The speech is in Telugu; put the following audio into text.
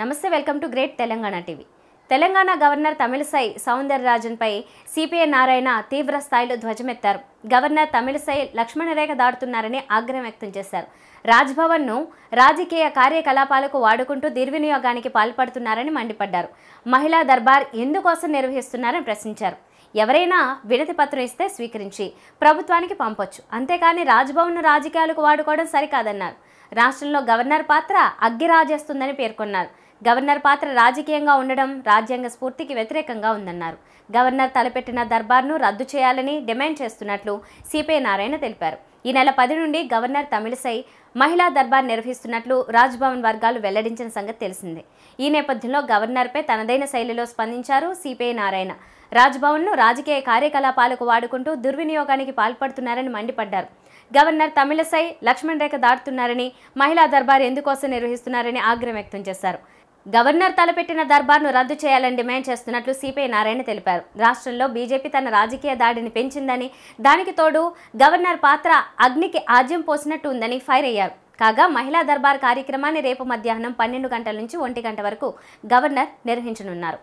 నమస్తే welcome to great Telangana TV Telangana governor Tamilisai సౌందరరాజన్పై సిపిఐ నారాయణ తీవ్ర స్థాయిలో ధ్వజమెత్తారు గవర్నర్ తమిళసై లక్ష్మణరేఖ దాడుతున్నారని ఆగ్రహం వ్యక్తం చేశారు రాజ్భవన్ను రాజకీయ కార్యకలాపాలకు వాడుకుంటూ దుర్వినియోగానికి పాల్పడుతున్నారని మండిపడ్డారు మహిళా దర్బార్ ఎందుకోసం నిర్వహిస్తున్నారని ప్రశ్నించారు ఎవరైనా వినతి పత్రం ఇస్తే స్వీకరించి ప్రభుత్వానికి పంపొచ్చు అంతేకాని రాజ్భవన్ను రాజకీయాలకు వాడుకోవడం సరికాదన్నారు రాష్ట్రంలో గవర్నర్ పాత్ర అగ్గిరాజేస్తుందని పేర్కొన్నారు గవర్నర్ పాత్ర రాజకీయంగా ఉండడం రాజ్యాంగ స్ఫూర్తికి వ్యతిరేకంగా ఉందన్నారు గవర్నర్ తలపెట్టిన దర్బార్ను రద్దు చేయాలని డిమాండ్ చేస్తున్నట్లు సిపిఐ నారాయణ తెలిపారు ఈ నెల పది నుండి గవర్నర్ తమిళసై మహిళా దర్బార్ నిర్వహిస్తున్నట్లు రాజ్భవన్ వర్గాలు వెల్లడించిన సంగతి తెలిసిందే ఈ నేపథ్యంలో గవర్నర్పై తనదైన శైలిలో స్పందించారు సిపిఐ నారాయణ రాజ్భవన్ను రాజకీయ కార్యకలాపాలకు వాడుకుంటూ దుర్వినియోగానికి పాల్పడుతున్నారని మండిపడ్డారు గవర్నర్ తమిళసై లక్ష్మణ్ రేఖ దాటుతున్నారని మహిళా దర్బార్ ఎందుకోసం నిర్వహిస్తున్నారని ఆగ్రహం వ్యక్తం చేశారు గవర్నర్ తలపెట్టిన దర్బార్ను రద్దు చేయాలని డిమాండ్ చేస్తున్నట్లు సిపిఐ నారాయణ తెలిపారు రాష్ట్రంలో బీజేపీ తన రాజకీయ దాడిని పెంచిందని దానికి తోడు గవర్నర్ పాత్ర అగ్నికి ఆజ్యం పోసినట్టు ఉందని ఫైర్ అయ్యారు కాగా మహిళా దర్బార్ కార్యక్రమాన్ని రేపు మధ్యాహ్నం పన్నెండు గంటల నుంచి ఒంటి గంట వరకు గవర్నర్ నిర్వహించనున్నారు